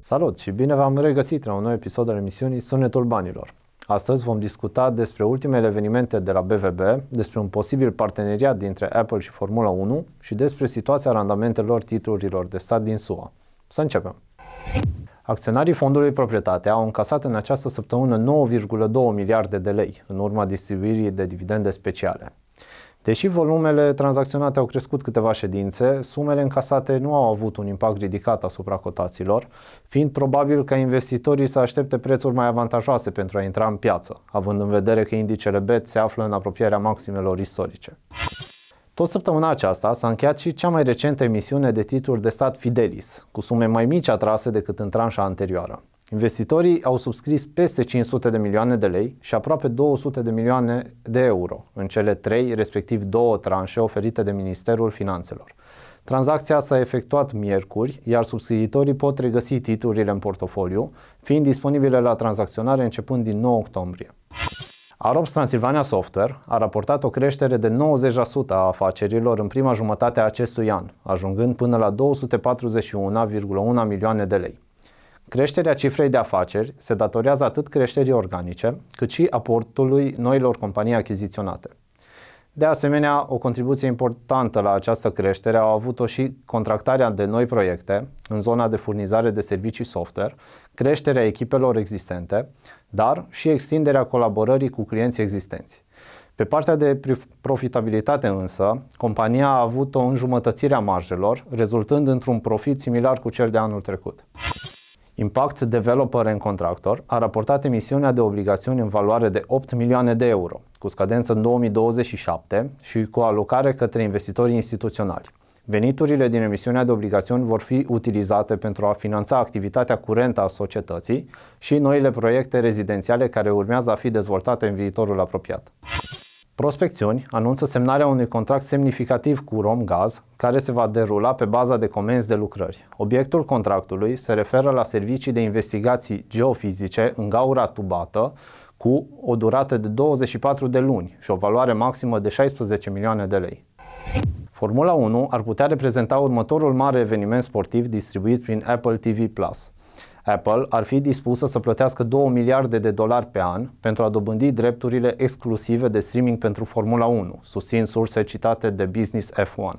Salut și bine v-am regăsit la un nou episod al emisiunii Sunetul Banilor. Astăzi vom discuta despre ultimele evenimente de la BVB, despre un posibil parteneriat dintre Apple și Formula 1 și despre situația randamentelor titlurilor de stat din SUA. Să începem! Acționarii fondului proprietate au încasat în această săptămână 9,2 miliarde de lei în urma distribuirii de dividende speciale. Deși volumele tranzacționate au crescut câteva ședințe, sumele încasate nu au avut un impact ridicat asupra cotaților, fiind probabil ca investitorii să aștepte prețuri mai avantajoase pentru a intra în piață, având în vedere că indicele BET se află în apropierea maximelor istorice. Tot săptămâna aceasta s-a încheiat și cea mai recentă emisiune de titluri de stat Fidelis, cu sume mai mici atrase decât în tranșa anterioară. Investitorii au subscris peste 500 de milioane de lei și aproape 200 de milioane de euro în cele trei, respectiv două tranșe oferite de Ministerul Finanțelor. Tranzacția s-a efectuat miercuri, iar subscriitorii pot regăsi titlurile în portofoliu, fiind disponibile la tranzacționare începând din 9 octombrie. Arops Transilvania Software a raportat o creștere de 90% a afacerilor în prima jumătate a acestui an, ajungând până la 241,1 milioane de lei. Creșterea cifrei de afaceri se datorează atât creșterii organice, cât și aportului noilor companii achiziționate. De asemenea, o contribuție importantă la această creștere au avut-o și contractarea de noi proiecte în zona de furnizare de servicii software, creșterea echipelor existente, dar și extinderea colaborării cu clienții existenți. Pe partea de profitabilitate însă, compania a avut o înjumătățire a marjelor, rezultând într-un profit similar cu cel de anul trecut. Impact Developer and Contractor a raportat emisiunea de obligațiuni în valoare de 8 milioane de euro, cu scadență în 2027 și cu alocare către investitorii instituționali. Veniturile din emisiunea de obligațiuni vor fi utilizate pentru a finanța activitatea curentă a societății și noile proiecte rezidențiale care urmează a fi dezvoltate în viitorul apropiat. Prospecțiuni anunță semnarea unui contract semnificativ cu RomGaz, care se va derula pe baza de comenzi de lucrări. Obiectul contractului se referă la servicii de investigații geofizice în gaura tubată, cu o durată de 24 de luni și o valoare maximă de 16 milioane de lei. Formula 1 ar putea reprezenta următorul mare eveniment sportiv distribuit prin Apple TV+. Apple ar fi dispusă să plătească 2 miliarde de dolari pe an pentru a dobândi drepturile exclusive de streaming pentru Formula 1, susțin surse citate de Business F1.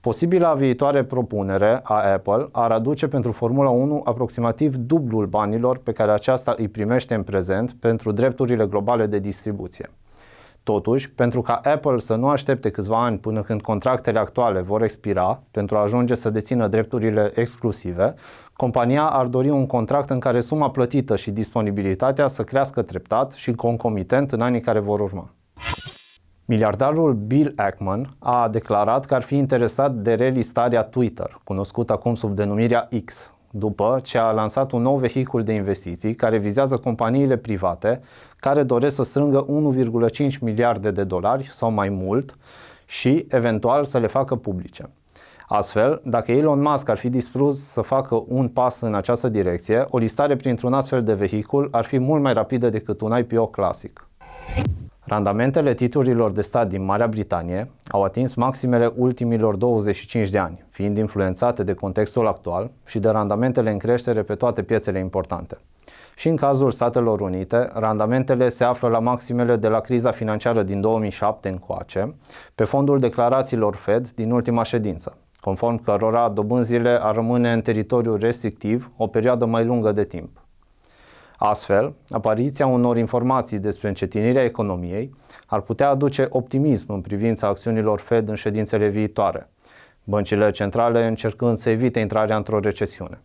Posibila viitoare propunere a Apple ar aduce pentru Formula 1 aproximativ dublul banilor pe care aceasta îi primește în prezent pentru drepturile globale de distribuție. Totuși, pentru ca Apple să nu aștepte câțiva ani până când contractele actuale vor expira pentru a ajunge să dețină drepturile exclusive, compania ar dori un contract în care suma plătită și disponibilitatea să crească treptat și concomitent în anii care vor urma. Miliardarul Bill Ackman a declarat că ar fi interesat de relistarea Twitter, cunoscut acum sub denumirea X, după ce a lansat un nou vehicul de investiții care vizează companiile private care doresc să strângă 1,5 miliarde de dolari sau mai mult și eventual să le facă publice. Astfel, dacă Elon Musk ar fi dispus să facă un pas în această direcție, o listare printr-un astfel de vehicul ar fi mult mai rapidă decât un IPO clasic. Randamentele titlurilor de stat din Marea Britanie au atins maximele ultimilor 25 de ani, fiind influențate de contextul actual și de randamentele în creștere pe toate piețele importante. Și în cazul Statelor Unite, randamentele se află la maximele de la criza financiară din 2007 încoace, pe fondul declarațiilor Fed din ultima ședință, conform cărora dobânzile ar rămâne în teritoriu restrictiv o perioadă mai lungă de timp. Astfel, apariția unor informații despre încetinirea economiei ar putea aduce optimism în privința acțiunilor Fed în ședințele viitoare, băncile centrale încercând să evite intrarea într-o recesiune.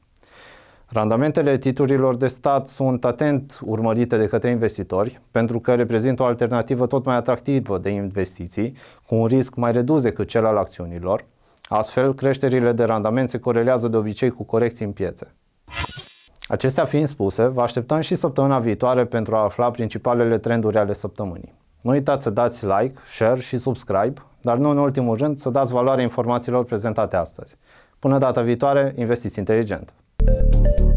Randamentele titlurilor de stat sunt atent urmărite de către investitori pentru că reprezintă o alternativă tot mai atractivă de investiții, cu un risc mai redus decât cel al acțiunilor. Astfel, creșterile de randament se corelează de obicei cu corecții în piețe. Acestea fiind spuse, vă așteptăm și săptămâna viitoare pentru a afla principalele trenduri ale săptămânii. Nu uitați să dați like, share și subscribe, dar nu în ultimul rând să dați valoare informațiilor prezentate astăzi. Până data viitoare, investiți inteligent! thank you